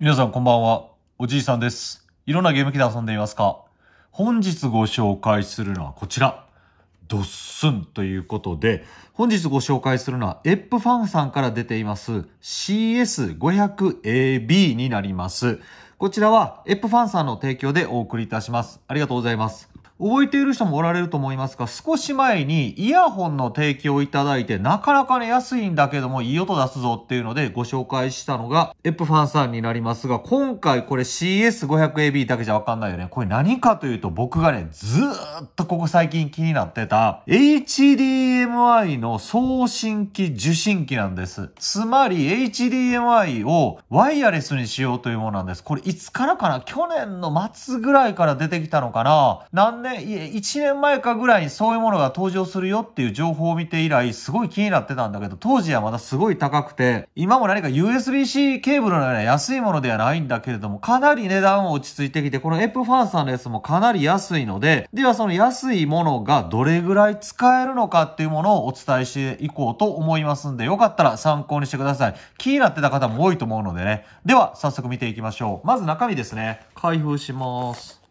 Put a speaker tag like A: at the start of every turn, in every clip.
A: 皆さんこんばんは。おじいさんです。いろんなゲーム機で遊んでいますか本日ご紹介するのはこちら。ドッスンということで、本日ご紹介するのは、エップファンさんから出ています CS500AB になります。こちらは、エップファンさんの提供でお送りいたします。ありがとうございます。覚えている人もおられると思いますが、少し前にイヤホンの提供をいただいて、なかなかね、安いんだけども、いい音出すぞっていうのでご紹介したのが、エップファンさんになりますが、今回これ CS500AB だけじゃわかんないよね。これ何かというと、僕がね、ずーっとここ最近気になってた、HDMI の送信機受信機なんです。つまり、HDMI をワイヤレスにしようというものなんです。これいつからかな去年の末ぐらいから出てきたのかな年、いえ、1年前かぐらいにそういうものが登場するよっていう情報を見て以来、すごい気になってたんだけど、当時はまだすごい高くて、今も何か USB-C ケーブルのような安いものではないんだけれども、かなり値段は落ち着いてきて、このエプファンさんのやつもかなり安いので、ではその安いものがどれぐらい使えるのかっていうものをお伝えしていこうと思いますんで、よかったら参考にしてください。気になってた方も多いと思うのでね。では、早速見ていきましょう。まず中身ですね。開封します。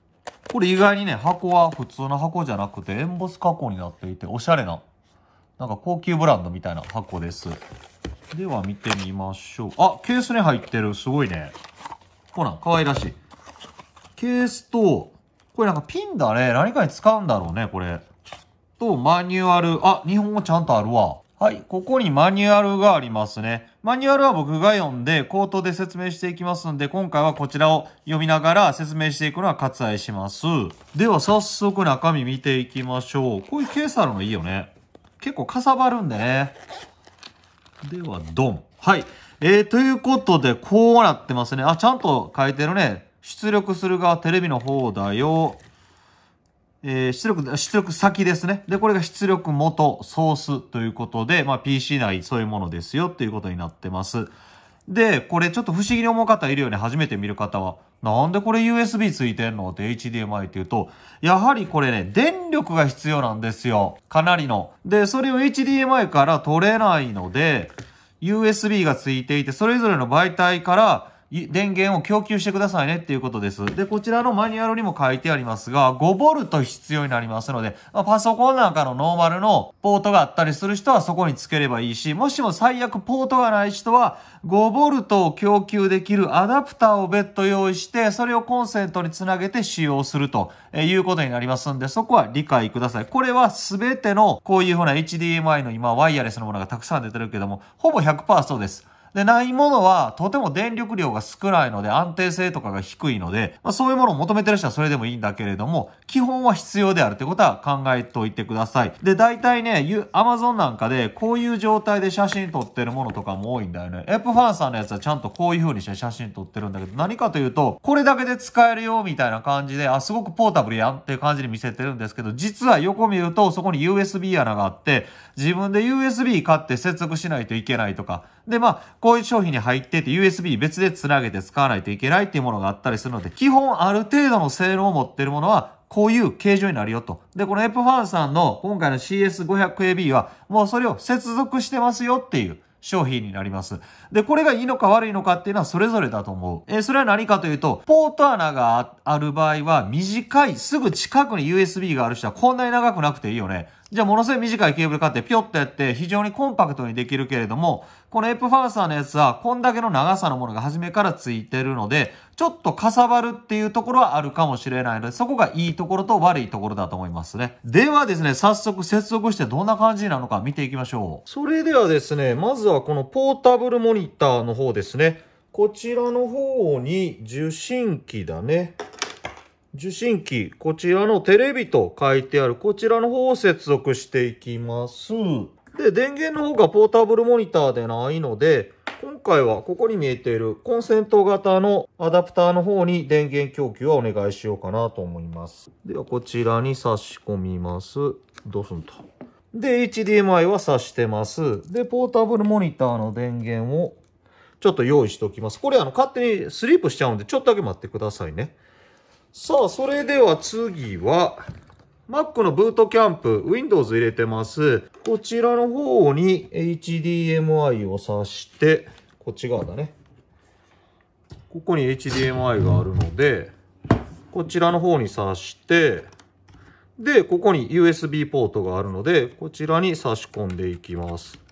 A: これ意外にね、箱は普通の箱じゃなくてエンボス加工になっていて、おしゃれな、なんか高級ブランドみたいな箱です。では見てみましょう。あ、ケースに入ってる。すごいね。ほら、可愛らしい。ケースと、これなんかピンだね。何かに使うんだろうね、これ。と、マニュアル。あ、日本語ちゃんとあるわ。はい、ここにマニュアルがありますね。マニュアルは僕が読んで、口頭で説明していきますんで、今回はこちらを読みながら説明していくのは割愛します。では早速中身見ていきましょう。こういうケーあるのいいよね。結構かさばるんでね。では、ドン。はい。えー、ということで、こうなってますね。あ、ちゃんと書いてるね。出力する側、テレビの方だよ。えー、出力、出力先ですね。で、これが出力元、ソースということで、まあ、PC 内そういうものですよっていうことになってます。で、これちょっと不思議に思う方いるよね。初めて見る方は。なんでこれ USB ついてんのって HDMI って言うと、やはりこれね、電力が必要なんですよ。かなりの。で、それを HDMI から取れないので、USB がついていて、それぞれの媒体から電源を供給してくださいねっていうことです。で、こちらのマニュアルにも書いてありますが、5V 必要になりますので、まあ、パソコンなんかのノーマルのポートがあったりする人はそこにつければいいし、もしも最悪ポートがない人は 5V を供給できるアダプターを別途用意して、それをコンセントにつなげて使用するということになりますんで、そこは理解ください。これは全てのこういうふうな HDMI の今ワイヤレスのものがたくさん出てるけども、ほぼ100%そうです。で、ないものはとても電力量が少ないので安定性とかが低いので、まあ、そういうものを求めてる人はそれでもいいんだけれども、基本は必要であるってことは考えておいてください。で、大体ね、Amazon なんかでこういう状態で写真撮ってるものとかも多いんだよね。エプファンさんのやつはちゃんとこういう風にして写真撮ってるんだけど、何かというと、これだけで使えるよみたいな感じで、あ、すごくポータブルやんっていう感じに見せてるんですけど、実は横見るとそこに USB 穴があって、自分で USB 買って接続しないといけないとか、で、まあ、こういう商品に入ってて、USB 別でつなげて使わないといけないっていうものがあったりするので、基本ある程度の性能を持ってるものは、こういう形状になるよと。で、このエプファンさんの今回の CS500AB は、もうそれを接続してますよっていう。商品になります。で、これがいいのか悪いのかっていうのはそれぞれだと思う。えー、それは何かというと、ポート穴がある場合は短い、すぐ近くに USB がある人はこんなに長くなくていいよね。じゃあものすごい短いケーブル買ってピョッとやって非常にコンパクトにできるけれども、このエップファーサーのやつはこんだけの長さのものが初めからついてるので、ちょっとかさばるっていうところはあるかもしれないので、そこがいいところと悪いところだと思いますね。ではですね、早速接続してどんな感じなのか見ていきましょう。それではですね、まずはこのポータブルモニターの方ですね。こちらの方に受信機だね。受信機、こちらのテレビと書いてあるこちらの方を接続していきます。で、電源の方がポータブルモニターでないので、今回はここに見えているコンセント型のアダプターの方に電源供給はお願いしようかなと思います。ではこちらに差し込みます。ドスンと。で、HDMI は挿してます。で、ポータブルモニターの電源をちょっと用意しておきます。これあの勝手にスリープしちゃうんでちょっとだけ待ってくださいね。さあ、それでは次は、Mac のブートキャンプ、Windows 入れてます。こちらの方に HDMI を挿して、こっち側だね。ここに HDMI があるので、こちらの方に挿して、で、ここに USB ポートがあるので、こちらに差し込んでいきます。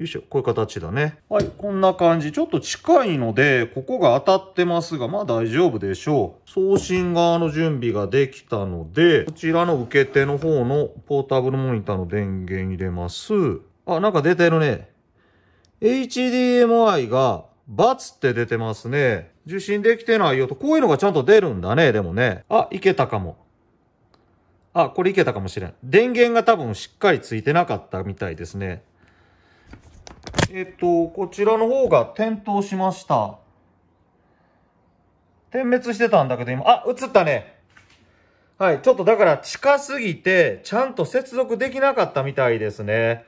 A: よいしょ。こういう形だね。はい。こんな感じ。ちょっと近いので、ここが当たってますが、まあ大丈夫でしょう。送信側の準備ができたので、こちらの受け手の方のポータブルモニターの電源入れます。あ、なんか出てるね。HDMI が×って出てますね。受信できてないよと。こういうのがちゃんと出るんだね。でもね。あ、いけたかも。あ、これいけたかもしれん。電源が多分しっかりついてなかったみたいですね。えっと、こちらの方が点灯しました。点滅してたんだけど今、あ、映ったね。はい、ちょっとだから近すぎて、ちゃんと接続できなかったみたいですね。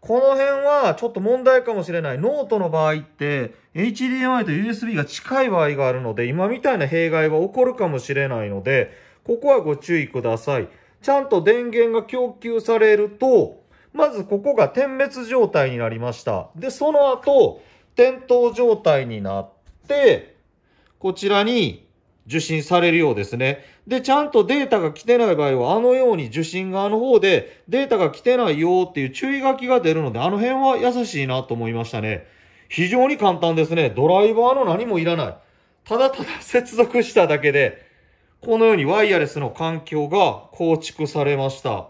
A: この辺はちょっと問題かもしれない。ノートの場合って、HDMI と USB が近い場合があるので、今みたいな弊害は起こるかもしれないので、ここはご注意ください。ちゃんと電源が供給されると、まずここが点滅状態になりました。で、その後、点灯状態になって、こちらに受信されるようですね。で、ちゃんとデータが来てない場合は、あのように受信側の方でデータが来てないよっていう注意書きが出るので、あの辺は優しいなと思いましたね。非常に簡単ですね。ドライバーの何もいらない。ただただ接続しただけで、このようにワイヤレスの環境が構築されました。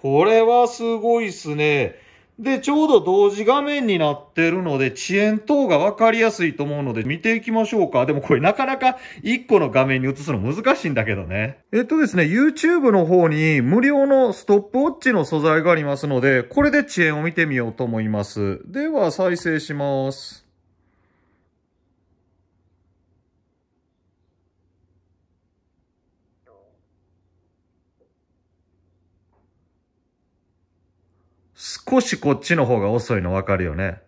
A: これはすごいっすね。で、ちょうど同時画面になってるので、遅延等が分かりやすいと思うので、見ていきましょうか。でもこれなかなか1個の画面に映すの難しいんだけどね。えっとですね、YouTube の方に無料のストップウォッチの素材がありますので、これで遅延を見てみようと思います。では、再生します。少しこっちの方が遅いの分かるよね。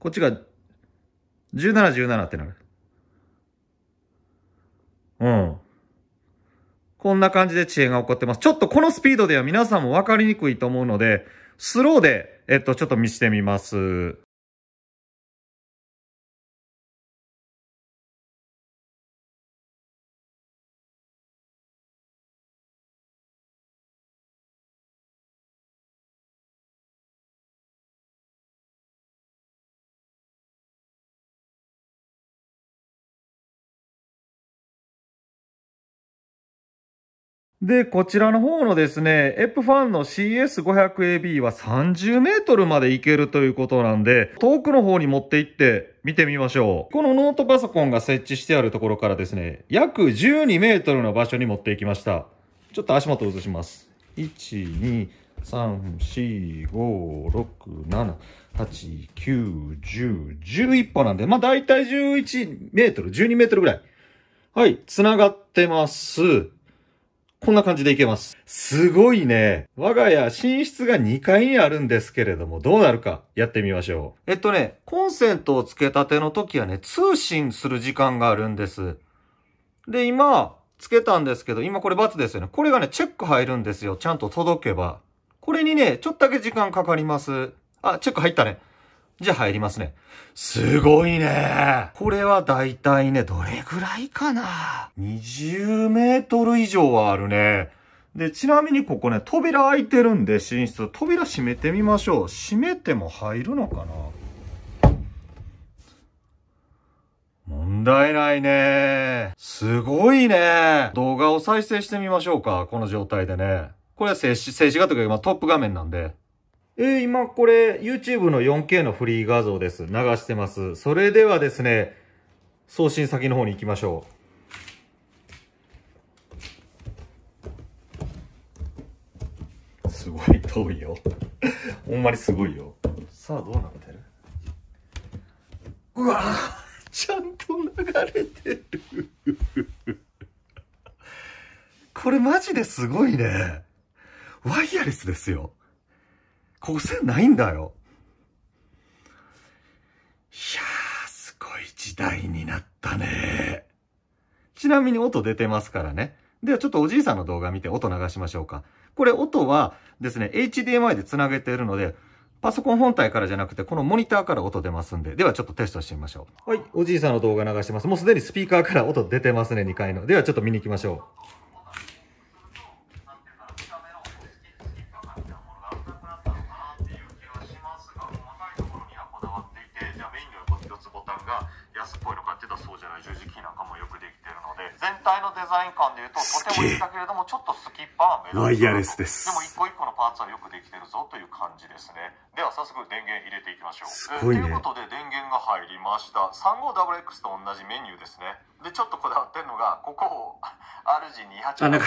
A: こっちが、17、17ってなる。うん。こんな感じで遅延が起こってます。ちょっとこのスピードでは皆さんも分かりにくいと思うので、スローで、えっと、ちょっと見してみます。で、こちらの方のですね、エップファンの CS500AB は30メートルまでいけるということなんで、遠くの方に持って行って見てみましょう。このノートパソコンが設置してあるところからですね、約12メートルの場所に持って行きました。ちょっと足元移します。1、2、3、4、5、6、7、8、9、10、11歩なんで、まあ大体11メートル、12メートルぐらい。はい、繋がってます。こんな感じでいけます。すごいね。我が家、寝室が2階にあるんですけれども、どうなるかやってみましょう。えっとね、コンセントを付けたての時はね、通信する時間があるんです。で、今、付けたんですけど、今これ×ですよね。これがね、チェック入るんですよ。ちゃんと届けば。これにね、ちょっとだけ時間かかります。あ、チェック入ったね。じゃあ入りますね。すごいね。これはだいたいね、どれぐらいかな。20メートル以上はあるね。で、ちなみにここね、扉開いてるんで、寝室、扉閉めてみましょう。閉めても入るのかな問題ないね。すごいね。動画を再生してみましょうか。この状態でね。これは静止、静止画というか、まあ、トップ画面なんで。えー、今これ YouTube の 4K のフリー画像です。流してます。それではですね、送信先の方に行きましょう。すごい遠いよほんまにすごいよさあどうなってるうわちゃんと流れてるこれマジですごいねワイヤレスですよ5 0ないんだよ。いやー、すごい時代になったね。ちなみに音出てますからね。ではちょっとおじいさんの動画見て音流しましょうか。これ音はですね、HDMI で繋げているので、パソコン本体からじゃなくて、このモニターから音出ますんで。ではちょっとテストしてみましょう。はい、おじいさんの動画流してます。もうすでにスピーカーから音出てますね、2階の。ではちょっと見に行きましょう。体のデザイン感でいうととてもい似だけれどもちょっとスキッパーはワイヤレスですでも一個一個のパーツはよくできてるぞという感じですねでは早速電源入れていきましょうすごい、ね、ということで電源が入りました 35WX と同じメニューですねでちょっとこだわってるのがここを RG28 あなんか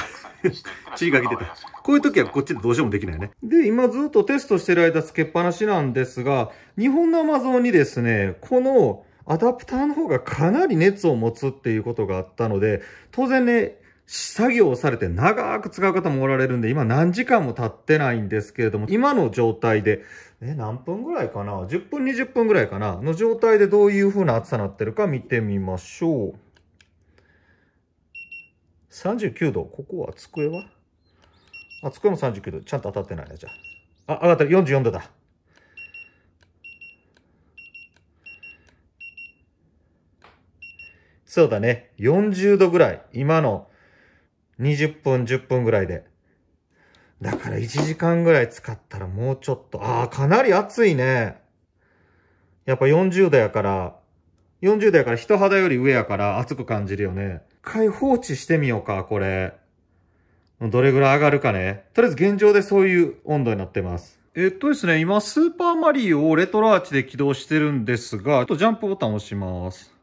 A: ちかけてたこういう時はこっちでどうしてもできないねで今ずっとテストしてる間つけっぱなしなんですが日本のアマゾンにですねこのアダプターの方がかなり熱を持つっていうことがあったので、当然ね、作業をされて長く使う方もおられるんで、今何時間も経ってないんですけれども、今の状態で、え、何分ぐらいかな ?10 分、20分ぐらいかなの状態でどういう風な暑さになってるか見てみましょう。39度。ここは机はあ、机も39度。ちゃんと当たってないね、じゃあ。あ、上がった。44度だ。そうだね。40度ぐらい。今の20分、10分ぐらいで。だから1時間ぐらい使ったらもうちょっと、ああ、かなり暑いね。やっぱ40度やから、40度やから人肌より上やから暑く感じるよね。一回放置してみようか、これ。どれぐらい上がるかね。とりあえず現状でそういう温度になってます。えっとですね、今、スーパーマリオをレトロアーチで起動してるんですが、あとジャンプボタンを押します。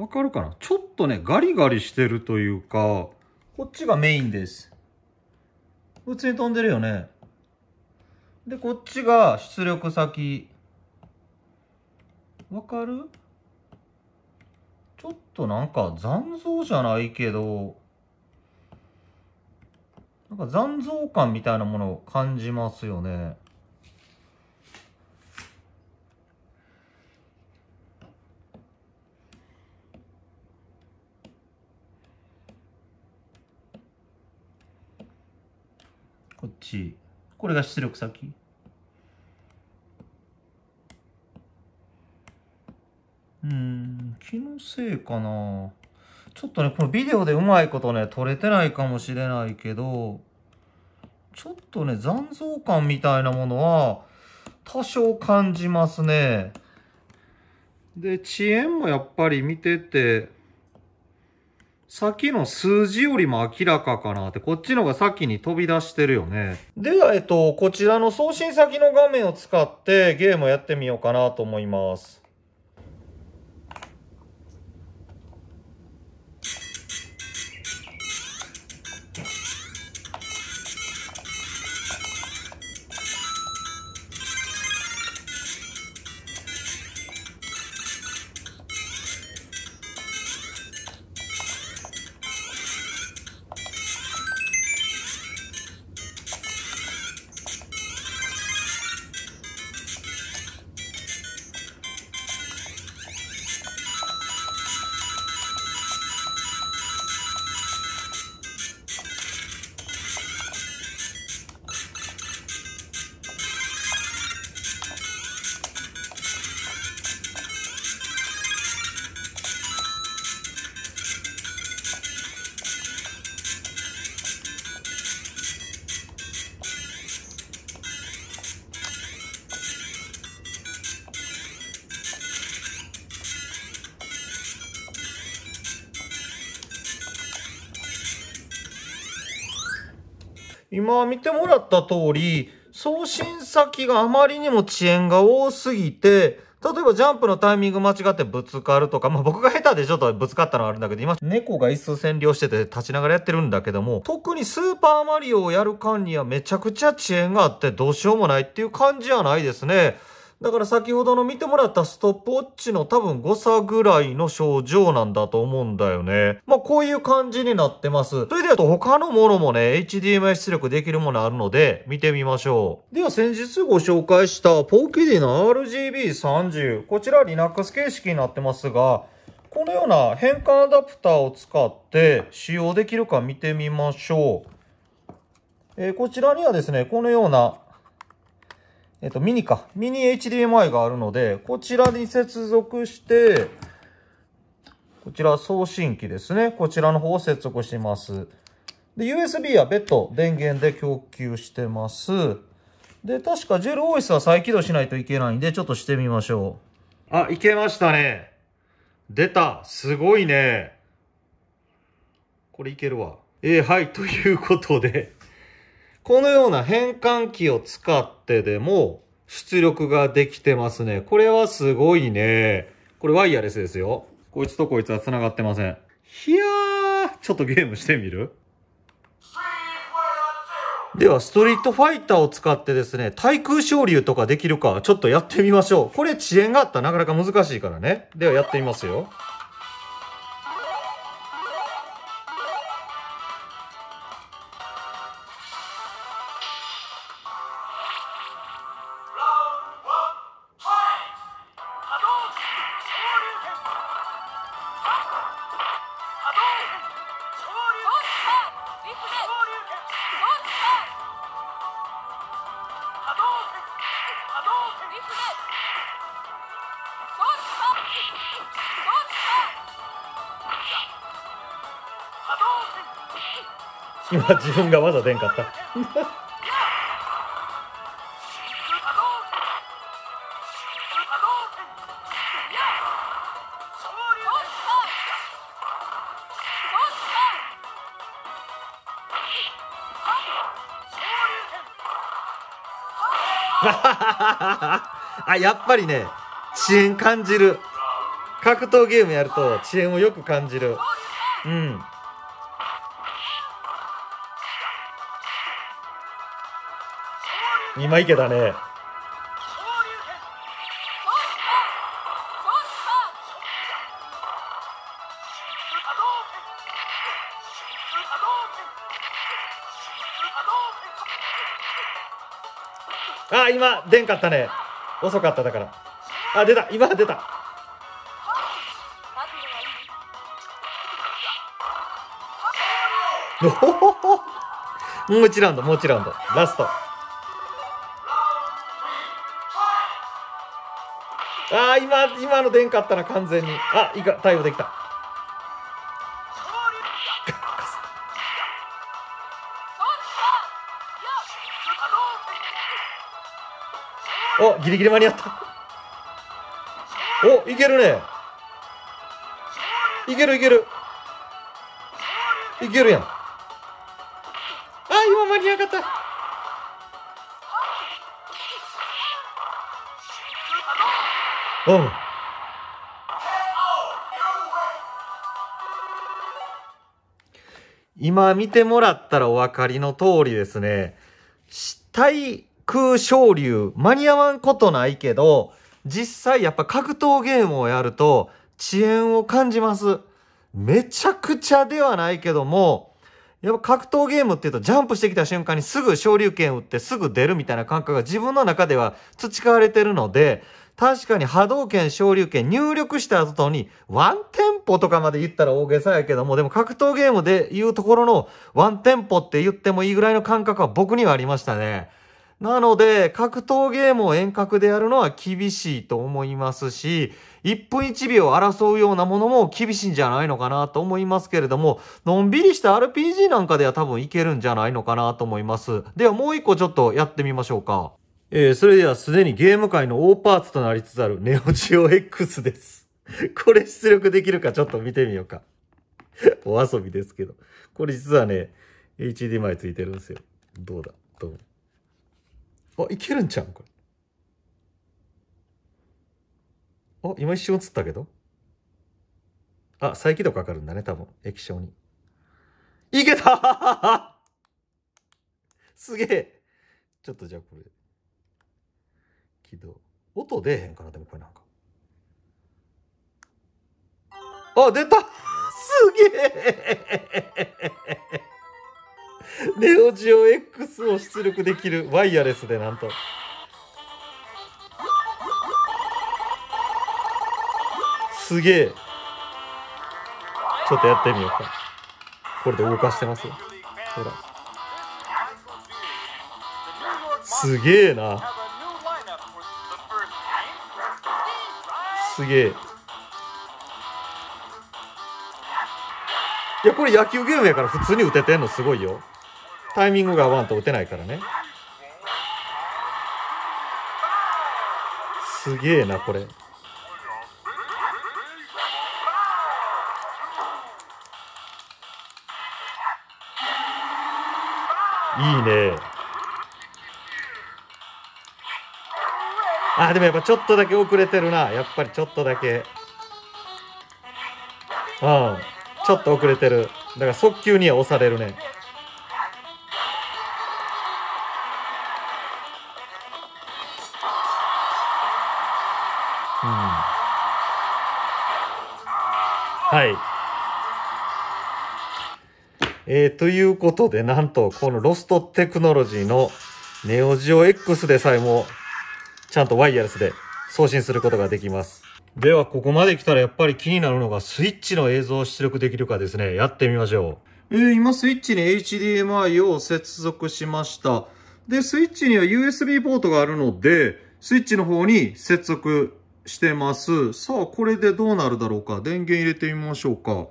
A: わかるかなちょっとね、ガリガリしてるというか、こっちがメインです。普通に飛んでるよね。で、こっちが出力先。わかるちょっとなんか残像じゃないけど、なんか残像感みたいなものを感じますよね。こっち。これが出力先。うん、気のせいかな。ちょっとね、このビデオでうまいことね、撮れてないかもしれないけど、ちょっとね、残像感みたいなものは、多少感じますね。で、遅延もやっぱり見てて、さっきの数字よりも明らかかなって、こっちのが先に飛び出してるよね。では、えっと、こちらの送信先の画面を使ってゲームをやってみようかなと思います。今見てもらった通り、送信先があまりにも遅延が多すぎて、例えばジャンプのタイミング間違ってぶつかるとか、まあ僕が下手でちょっとぶつかったのはあるんだけど、今猫が椅子占領してて立ちながらやってるんだけども、特にスーパーマリオをやる間にはめちゃくちゃ遅延があってどうしようもないっていう感じはないですね。だから先ほどの見てもらったストップウォッチの多分誤差ぐらいの症状なんだと思うんだよね。まあ、こういう感じになってます。それでは他のものもね、HDMI 出力できるものあるので、見てみましょう。では先日ご紹介したポーキディの RGB30。こちら Linux 形式になってますが、このような変換アダプターを使って使用できるか見てみましょう。えー、こちらにはですね、このようなえっと、ミニか。ミニ HDMI があるので、こちらに接続して、こちら送信機ですね。こちらの方を接続します。で、USB は別途電源で供給してます。で、確かジェル o s は再起動しないといけないんで、ちょっとしてみましょう。あ、いけましたね。出た。すごいね。これいけるわ。えー、はい。ということでこのような変換器を使ってでも出力ができてますね。これはすごいね。これワイヤレスですよ。こいつとこいつは繋がってません。ひやー、ちょっとゲームしてみるでは、ストリートファイターを使ってですね、対空昇竜とかできるか、ちょっとやってみましょう。これ遅延があったらなかなか難しいからね。ではやってみますよ。今自分がわざ出んかった あやっぱりね遅延感じる格闘ゲームやると遅延をよく感じるうん今けだねあ今出んかったね遅かっただからあ出た今出たもう一ラウンドもう一ラウンドラストああ、今、今の電化かったな、完全に。あ、いか、対応できた。お、ギリギリ間に合った。お、いけるね。いけるいける。いけるやん。あ、今間に合かった。o 今見てもらったらお分かりの通りですね。対空昇竜、間に合わんことないけど、実際やっぱ格闘ゲームをやると遅延を感じます。めちゃくちゃではないけども、やっぱ格闘ゲームって言うとジャンプしてきた瞬間にすぐ昇竜拳打ってすぐ出るみたいな感覚が自分の中では培われてるので、確かに波動拳、昇竜拳入力した後に、ワンテンポとかまで言ったら大げさやけども、でも格闘ゲームで言うところのワンテンポって言ってもいいぐらいの感覚は僕にはありましたね。なので、格闘ゲームを遠隔でやるのは厳しいと思いますし、1分1秒争うようなものも厳しいんじゃないのかなと思いますけれども、のんびりした RPG なんかでは多分いけるんじゃないのかなと思います。ではもう一個ちょっとやってみましょうか。えー、それではすでにゲーム界の大パーツとなりつつあるネオジオ X です。これ出力できるかちょっと見てみようか。お遊びですけど。これ実はね、HD i ついてるんですよ。どうだどうあ、いけるんちゃうんこれ。あ、今一瞬映ったけど。あ、再起動かかるんだね、多分。液晶に。いけた すげえちょっとじゃあこれ。けど、音出えへんかな、でもこれなんか。あ、出た すげえネオジオ X を出力できるワイヤレスでなんと。すげえ。ちょっとやってみようか。これで動かしてますよ。ほら。すげえな。すげえいやこれ野球ゲームやから普通に打ててんのすごいよタイミングが合わんと打てないからねすげえなこれ。でもやっぱちょっとだけ遅れてるな。やっぱりちょっとだけ。うん。ちょっと遅れてる。だから速球には押されるね。うん。はい。えー、ということで、なんと、このロストテクノロジーのネオジオ X でさえもちゃんとワイヤレスで送信することができます。では、ここまで来たらやっぱり気になるのが、スイッチの映像を出力できるかですね。やってみましょう。えー、今、スイッチに HDMI を接続しました。で、スイッチには USB ポートがあるので、スイッチの方に接続してます。さあ、これでどうなるだろうか。電源入れてみましょうか。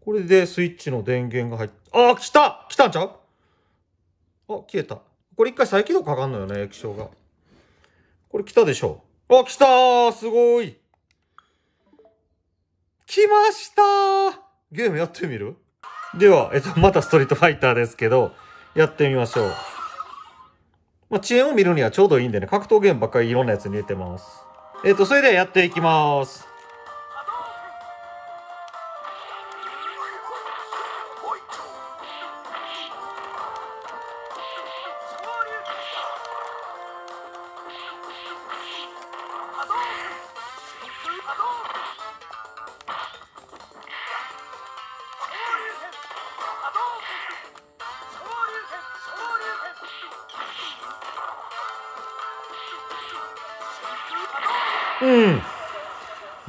A: これでスイッチの電源が入っ、あ、来た来たんちゃうあ、消えた。これ一回再起動かかんのよね、液晶が。これ来たでしょあ、来たーすごい来ましたーゲームやってみるでは、えっと、またストリートファイターですけど、やってみましょう。まあ、遅延を見るにはちょうどいいんでね、格闘ゲームばっかりいろんなやつに入れてます。えっと、それではやっていきます。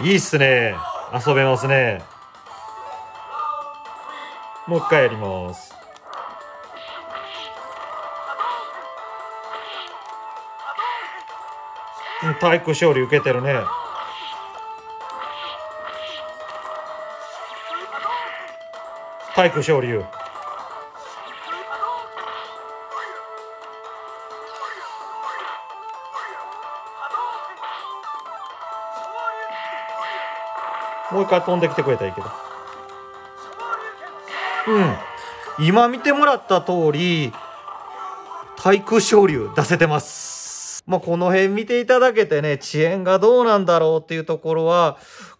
A: いいっすね。遊べますね。もう一回やります。うん、体育勝利受けてるね。体育勝利。か飛んできてくれたらいいけどうん今見てもらった通り対空昇竜出せてますまあ、この辺見ていただけてね、遅延がどうなんだろうっていうところは、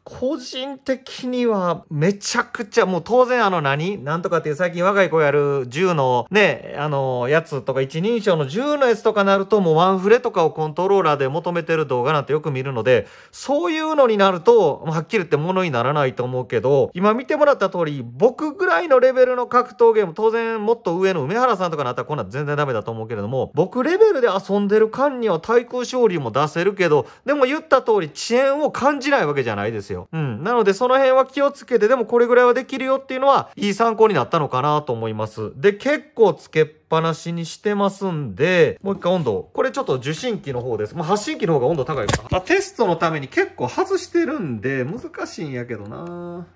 A: 個人的にはめちゃくちゃ、もう当然あの何なんとかっていう最近若い子やる10のね、あの、やつとか一人称の10のやつとかなるともうワンフレとかをコントローラーで求めてる動画なんてよく見るので、そういうのになると、はっきり言ってものにならないと思うけど、今見てもらった通り、僕ぐらいのレベルの格闘ゲーム、当然もっと上の梅原さんとかなったらこんな全然ダメだと思うけれども、僕レベルで遊んでる間には対空勝利も出せるけど、でも言った通り遅延を感じないわけじゃないですよ。よ。うん。なのでその辺は気をつけて、でもこれぐらいはできるよっていうのは、いい参考になったのかなと思います。で、結構つけっぱなしにしてますんで、もう一回温度。これちょっと受信機の方です。まあ、発信機の方が温度高いか。あ、テストのために結構外してるんで、難しいんやけどな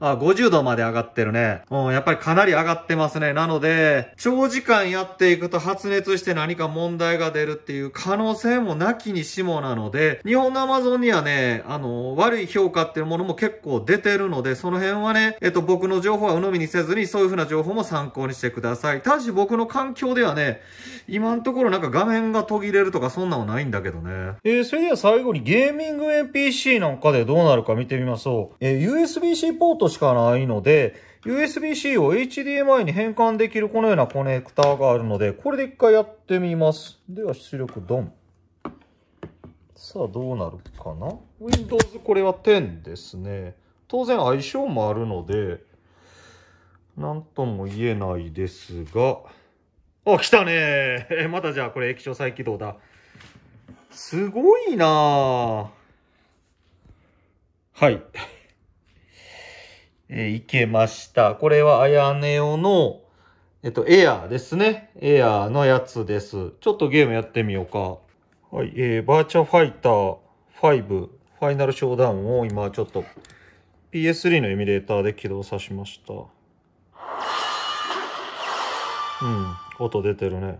A: あ、50度まで上がってるね。うん、やっぱりかなり上がってますね。なので、長時間やっていくと発熱して何か問題が出るっていう可能性もなきにしもなので、日本のアマゾンにはね、あの、悪い評価っていうものも結構出てるので、その辺はね、えっと、僕の情報は鵜呑みにせずに、そういう風な情報も参考にしてください。ただし僕の環境ではね、今のところなんか画面が途切れるとかそんなのないんだけどね。えー、それでは最後にゲーミング NPC なんかでどうなるか見てみましょう。えー、USB-C ポートしかないので、USB-C を HDMI に変換できるこのようなコネクターがあるので、これで一回やってみます。では出力ドン。さあ、どうなるかな ?Windows これは10ですね。当然相性もあるので、なんとも言えないですが、あ、来たねえ、またじゃあこれ液晶再起動だ。すごいなはい。えいけました。これはあやねおの、えっと、エアーですね。エアーのやつです。ちょっとゲームやってみようか。はい、えー、バーチャファイター5、ファイナルショーダウンを今ちょっと PS3 のエミュレーターで起動さしました。うん、音出てるね。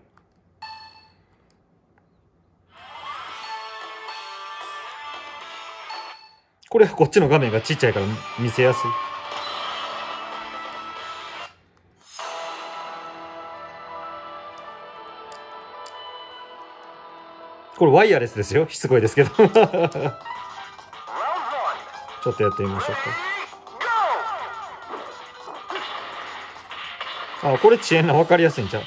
A: これこっちの画面がちっちゃいから見せやすい。これワイヤレスですよ。しつこいですけど。ちょっとやってみましょうか。あ、これ遅延な。わかりやすいんちゃう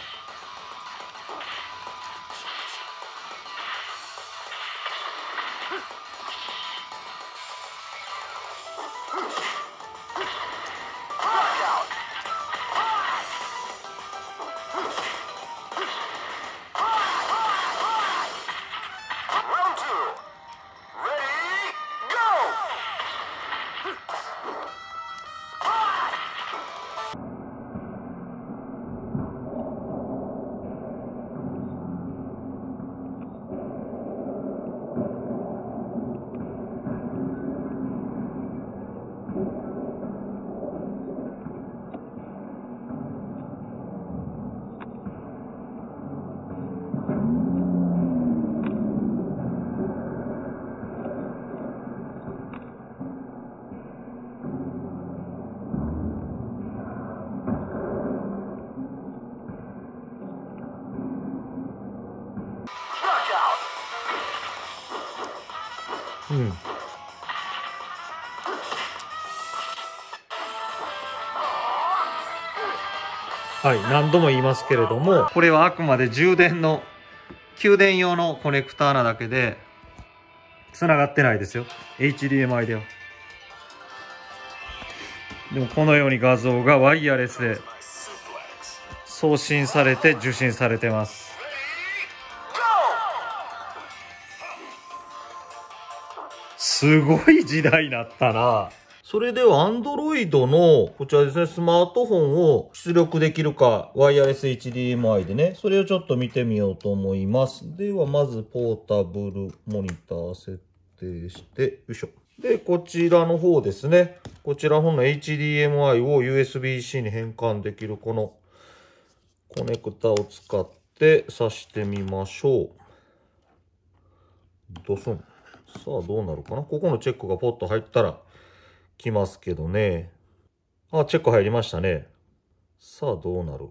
A: はい、何度も言いますけれども、これはあくまで充電の、給電用のコネクターなだけで、繋がってないですよ。HDMI では。でもこのように画像がワイヤレスで送信されて受信されてます。すごい時代になったな。それでは Android の、こちらですね、スマートフォンを出力できるか、ワイヤレス HDMI でね、それをちょっと見てみようと思います。では、まずポータブルモニター設定して、よいしょ。で、こちらの方ですね。こちらの方の HDMI を USB-C に変換できる、このコネクタを使って挿してみましょう。ドスン。さあ、どうなるかなここのチェックがポッと入ったら、来ますけどね。あ、チェック入りましたね。さあ、どうなる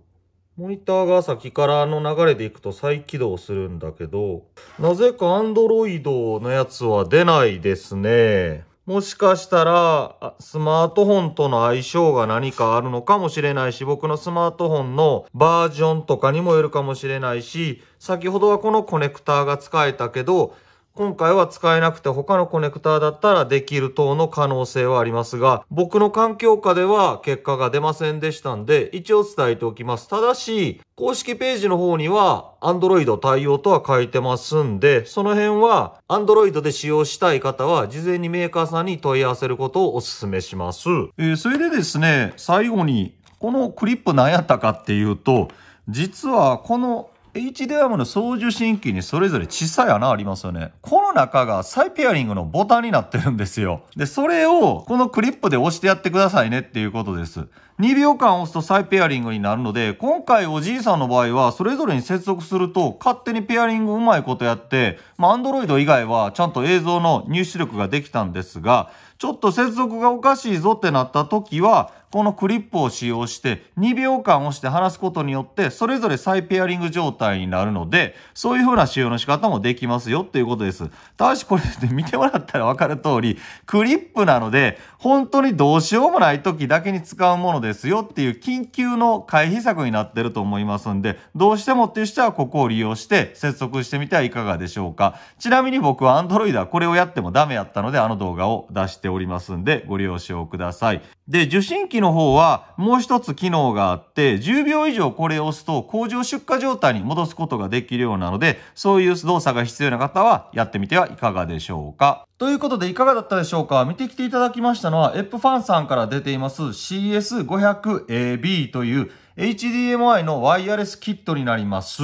A: モニターが先からの流れでいくと再起動するんだけど、なぜか Android のやつは出ないですね。もしかしたら、スマートフォンとの相性が何かあるのかもしれないし、僕のスマートフォンのバージョンとかにもよるかもしれないし、先ほどはこのコネクターが使えたけど、今回は使えなくて他のコネクターだったらできる等の可能性はありますが、僕の環境下では結果が出ませんでしたんで、一応伝えておきます。ただし、公式ページの方には Android 対応とは書いてますんで、その辺は Android で使用したい方は事前にメーカーさんに問い合わせることをお勧めします。えー、それでですね、最後にこのクリップ何やったかっていうと、実はこの HDM の送受信機にそれぞれ小さい穴ありますよね。この中がサイペアリングのボタンになってるんですよ。で、それをこのクリップで押してやってくださいねっていうことです。2秒間押すと再ペアリングになるので、今回おじいさんの場合は、それぞれに接続すると、勝手にペアリングうまいことやって、まあ、Android 以外はちゃんと映像の入出力ができたんですが、ちょっと接続がおかしいぞってなった時は、このクリップを使用して2秒間押して離すことによって、それぞれ再ペアリング状態になるので、そういう風な使用の仕方もできますよっていうことです。ただしこれで見てもらったらわかる通り、クリップなので、本当にどうしようもない時だけに使うものですよっていう緊急の回避策になってると思いますんで、どうしてもっていう人はここを利用して接続してみてはいかがでしょうか。ちなみに僕は Android はこれをやってもダメやったので、あの動画を出しておりますんで、ご了承ください。で、受信機の方はもう一つ機能があって、10秒以上これを押すと工場出荷状態に戻すことができるようなので、そういう動作が必要な方はやってみてはいかがでしょうか。ということでいかがだったでしょうか見てきていただきましたのは、エップファンさんから出ています CS500AB という HDMI のワイヤレスキットになります。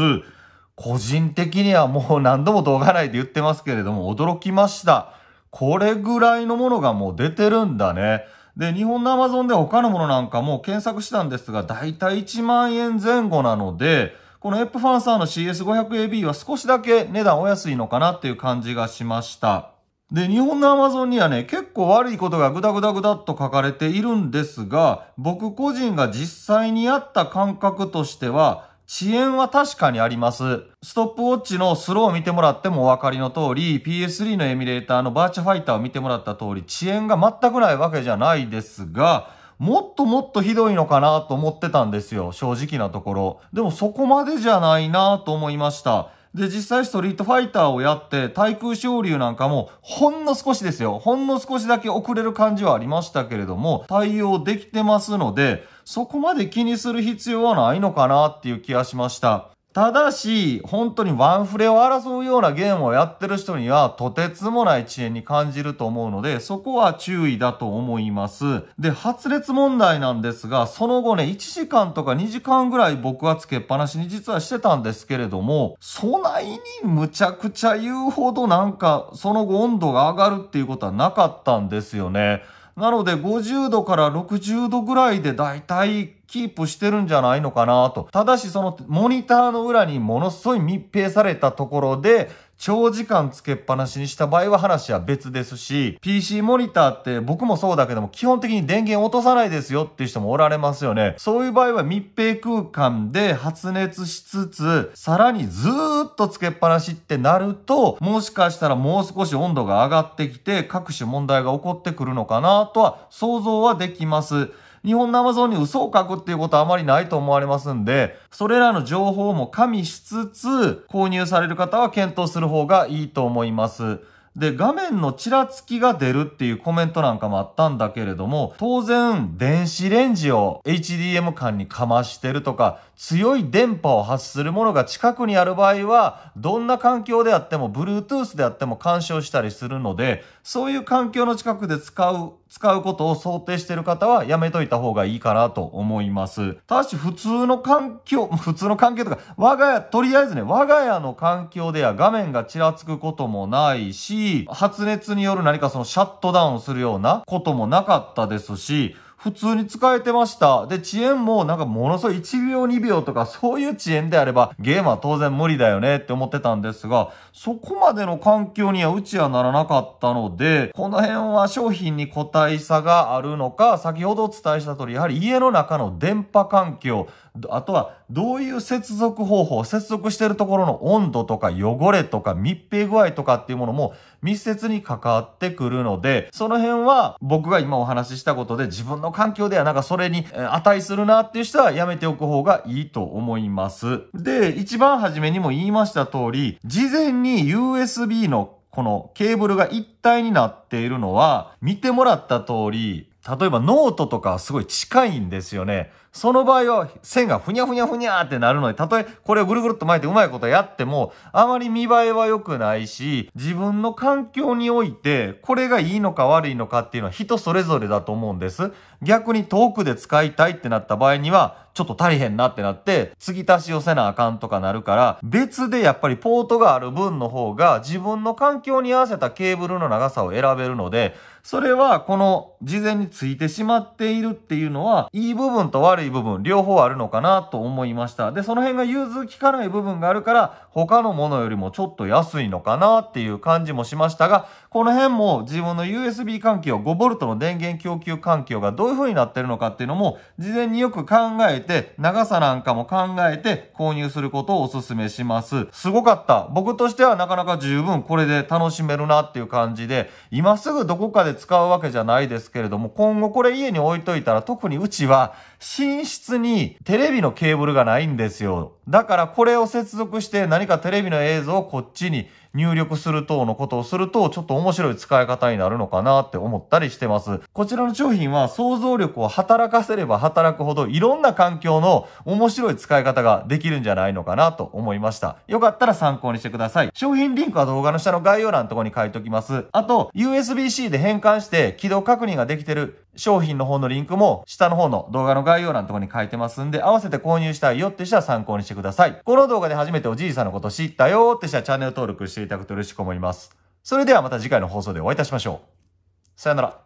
A: 個人的にはもう何度も動画内で言ってますけれども、驚きました。これぐらいのものがもう出てるんだね。で、日本のアマゾンでは他のものなんかも検索したんですが、だいたい1万円前後なので、このエップファンサーの CS500AB は少しだけ値段お安いのかなっていう感じがしました。で、日本のアマゾンにはね、結構悪いことがグダグダグダっと書かれているんですが、僕個人が実際にやった感覚としては、遅延は確かにあります。ストップウォッチのスローを見てもらってもお分かりの通り、PS3 のエミュレーターのバーチャファイターを見てもらった通り、遅延が全くないわけじゃないですが、もっともっとひどいのかなと思ってたんですよ。正直なところ。でもそこまでじゃないなと思いました。で、実際ストリートファイターをやって、対空昇竜なんかも、ほんの少しですよ。ほんの少しだけ遅れる感じはありましたけれども、対応できてますので、そこまで気にする必要はないのかなっていう気がしました。ただし、本当にワンフレを争うようなゲームをやってる人には、とてつもない遅延に感じると思うので、そこは注意だと思います。で、発熱問題なんですが、その後ね、1時間とか2時間ぐらい僕はつけっぱなしに実はしてたんですけれども、そないにむちゃくちゃ言うほどなんか、その後温度が上がるっていうことはなかったんですよね。なので50度から60度ぐらいでだいたいキープしてるんじゃないのかなと。ただしそのモニターの裏にものすごい密閉されたところで、長時間つけっぱなしにした場合は話は別ですし、PC モニターって僕もそうだけども、基本的に電源落とさないですよっていう人もおられますよね。そういう場合は密閉空間で発熱しつつ、さらにずーっとつけっぱなしってなると、もしかしたらもう少し温度が上がってきて、各種問題が起こってくるのかなとは想像はできます。日本の Amazon に嘘を書くっていうことはあまりないと思われますんで、それらの情報も加味しつつ、購入される方は検討する方がいいと思います。で、画面のちらつきが出るっていうコメントなんかもあったんだけれども、当然、電子レンジを HDM 間にかましてるとか、強い電波を発するものが近くにある場合は、どんな環境であっても、Bluetooth であっても干渉したりするので、そういう環境の近くで使う、使うことを想定している方はやめといた方がいいかなと思います。ただし普通の環境、普通の環境とか、我が家、とりあえずね、我が家の環境では画面がちらつくこともないし、発熱による何かそのシャットダウンするようなこともなかったですし、普通に使えてました。で、遅延もなんかものすごい1秒2秒とかそういう遅延であればゲームは当然無理だよねって思ってたんですが、そこまでの環境にはうちはならなかったので、この辺は商品に個体差があるのか、先ほどお伝えした通り、やはり家の中の電波環境、あとはどういう接続方法、接続してるところの温度とか汚れとか密閉具合とかっていうものも密接に関わってくるので、その辺は僕が今お話ししたことで自分のの環境ではなんかそれに値するなっていう人はやめておく方がいいと思います。で、一番初めにも言いました通り、事前に USB のこのケーブルが一体になっているのは、見てもらった通り、例えばノートとかすごい近いんですよね。その場合は線がふにゃふにゃふにゃってなるので、たとえこれをぐるぐるっと巻いてうまいことやっても、あまり見栄えは良くないし、自分の環境において、これがいいのか悪いのかっていうのは人それぞれだと思うんです。逆に遠くで使いたいってなった場合には、ちょっと足りへんなってなって、継ぎ足し寄せなあかんとかなるから、別でやっぱりポートがある分の方が自分の環境に合わせたケーブルの長さを選べるので、それはこの事前についてしまっているっていうのは、いい部分と悪い部分、両方あるのかなと思いました。で、その辺が融通きかない部分があるから、他のものよりもちょっと安いのかなっていう感じもしましたが、この辺も自分の USB 環境、5V の電源供給環境がどういう風になってるのかっていうのも、事前によく考えて、長さなんかも考えて購入することをお勧めします。すごかった。僕としてはなかなか十分これで楽しめるなっていう感じで、今すぐどこかで使うわけじゃないですけれども、今後これ家に置いといたら特にうちは寝室にテレビのケーブルがないんですよ。だからこれを接続して何かテレビの映像をこっちに入力する等のことをすると、ちょっと面白い使い方になるのかなって思ったりしてます。こちらの商品は想像力を働かせれば働くほどいろんな環境の面白い使い方ができるんじゃないのかなと思いました。よかったら参考にしてください。商品リンクは動画の下の概要欄のとこに書いておきます。あと、USB-C で変換して起動確認ができてる商品の方のリンクも下の方の動画の概要欄のところに書いてますんで、合わせて購入したいよって人は参考にしてください。この動画で初めておじいさんのこと知ったよって人はチャンネル登録していただくと嬉しく思います。それではまた次回の放送でお会いいたしましょう。さよなら。